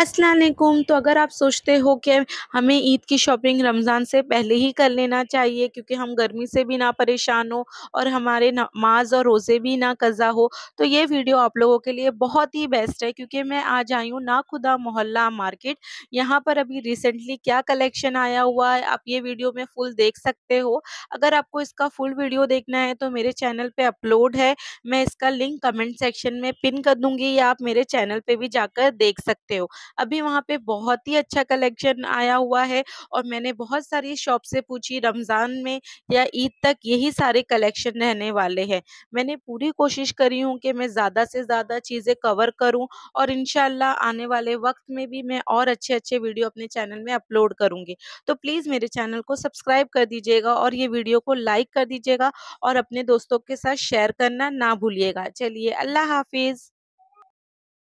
असलकुम तो अगर आप सोचते हो कि हमें ईद की शॉपिंग रमज़ान से पहले ही कर लेना चाहिए क्योंकि हम गर्मी से भी ना परेशान हो और हमारे नमाज और रोज़े भी ना कज़ा हो तो ये वीडियो आप लोगों के लिए बहुत ही बेस्ट है क्योंकि मैं आज आई हूँ ना खुदा मोहल्ला मार्केट यहाँ पर अभी रिसेंटली क्या कलेक्शन आया हुआ है आप ये वीडियो में फुल देख सकते हो अगर आपको इसका फुल वीडियो देखना है तो मेरे चैनल पर अपलोड है मैं इसका लिंक कमेंट सेक्शन में पिन कर दूँगी या आप मेरे चैनल पर भी जाकर देख सकते हो अभी वहाँ पे बहुत ही अच्छा कलेक्शन आया हुआ है और मैंने बहुत सारी शॉप से पूछी रमज़ान में या ईद तक यही सारे कलेक्शन रहने वाले हैं मैंने पूरी कोशिश करी हूँ कि मैं ज़्यादा से ज़्यादा चीज़ें कवर करूँ और इन आने वाले वक्त में भी मैं और अच्छे अच्छे वीडियो अपने चैनल में अपलोड करूँगी तो प्लीज़ मेरे चैनल को सब्सक्राइब कर दीजिएगा और ये वीडियो को लाइक कर दीजिएगा और अपने दोस्तों के साथ शेयर करना ना भूलिएगा चलिए अल्लाह हाफिज़